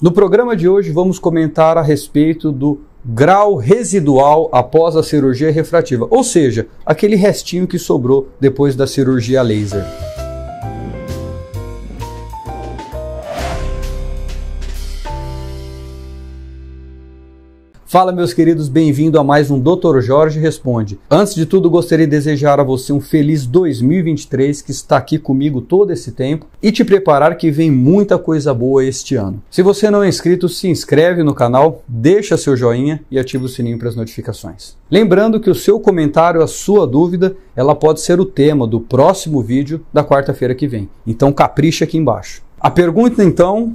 No programa de hoje vamos comentar a respeito do grau residual após a cirurgia refrativa, ou seja, aquele restinho que sobrou depois da cirurgia laser. Fala, meus queridos, bem-vindo a mais um Doutor Jorge Responde. Antes de tudo, gostaria de desejar a você um feliz 2023 que está aqui comigo todo esse tempo e te preparar que vem muita coisa boa este ano. Se você não é inscrito, se inscreve no canal, deixa seu joinha e ativa o sininho para as notificações. Lembrando que o seu comentário, a sua dúvida, ela pode ser o tema do próximo vídeo da quarta-feira que vem. Então capricha aqui embaixo. A pergunta então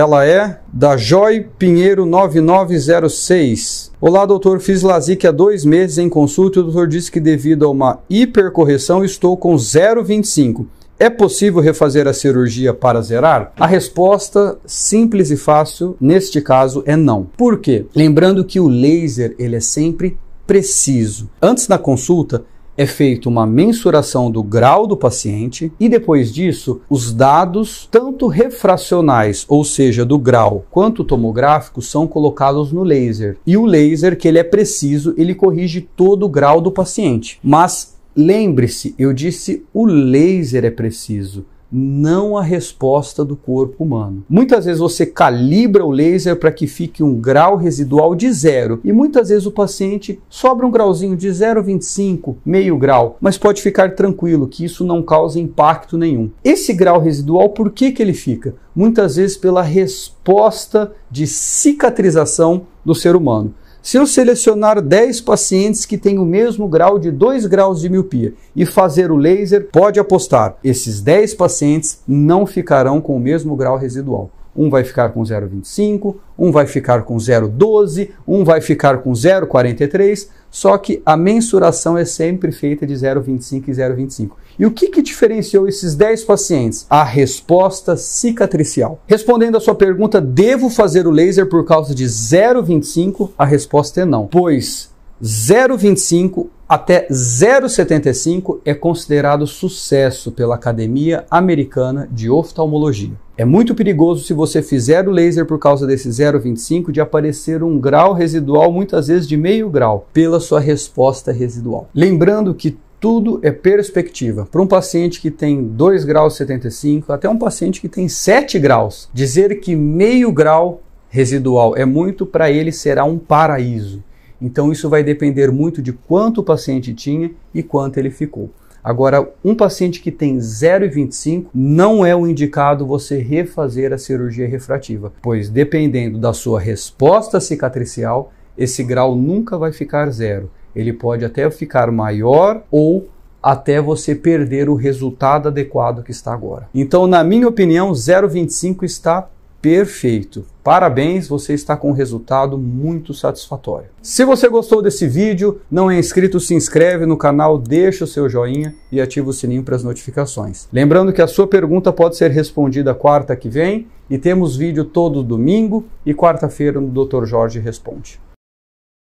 ela é da Joy Pinheiro 9906. Olá, doutor. Fiz LASIK há dois meses em consulta e o doutor disse que devido a uma hipercorreção estou com 0,25. É possível refazer a cirurgia para zerar? A resposta simples e fácil neste caso é não. Por quê? Lembrando que o laser ele é sempre preciso. Antes da consulta, é feita uma mensuração do grau do paciente e depois disso, os dados, tanto refracionais, ou seja, do grau, quanto tomográficos, são colocados no laser. E o laser, que ele é preciso, ele corrige todo o grau do paciente. Mas lembre-se, eu disse o laser é preciso não a resposta do corpo humano. Muitas vezes você calibra o laser para que fique um grau residual de zero e muitas vezes o paciente sobra um grauzinho de 0,25, meio grau, mas pode ficar tranquilo que isso não causa impacto nenhum. Esse grau residual, por que, que ele fica? Muitas vezes pela resposta de cicatrização do ser humano. Se eu selecionar 10 pacientes que têm o mesmo grau de 2 graus de miopia e fazer o laser, pode apostar, esses 10 pacientes não ficarão com o mesmo grau residual um vai ficar com 0,25, um vai ficar com 0,12, um vai ficar com 0,43, só que a mensuração é sempre feita de 0,25 e 0,25. E o que, que diferenciou esses 10 pacientes? A resposta cicatricial. Respondendo à sua pergunta, devo fazer o laser por causa de 0,25? A resposta é não, pois 0,25 até 0,75 é considerado sucesso pela Academia Americana de Oftalmologia. É muito perigoso se você fizer o laser por causa desse 0,25 de aparecer um grau residual, muitas vezes de meio grau, pela sua resposta residual. Lembrando que tudo é perspectiva. Para um paciente que tem 2 graus 75, até um paciente que tem 7 graus, dizer que meio grau residual é muito para ele será um paraíso. Então isso vai depender muito de quanto o paciente tinha e quanto ele ficou. Agora, um paciente que tem 0,25 não é o indicado você refazer a cirurgia refrativa, pois dependendo da sua resposta cicatricial, esse grau nunca vai ficar zero. Ele pode até ficar maior ou até você perder o resultado adequado que está agora. Então, na minha opinião, 0,25 está Perfeito! Parabéns, você está com um resultado muito satisfatório. Se você gostou desse vídeo, não é inscrito, se inscreve no canal, deixa o seu joinha e ativa o sininho para as notificações. Lembrando que a sua pergunta pode ser respondida quarta que vem e temos vídeo todo domingo e quarta-feira no Dr. Jorge Responde.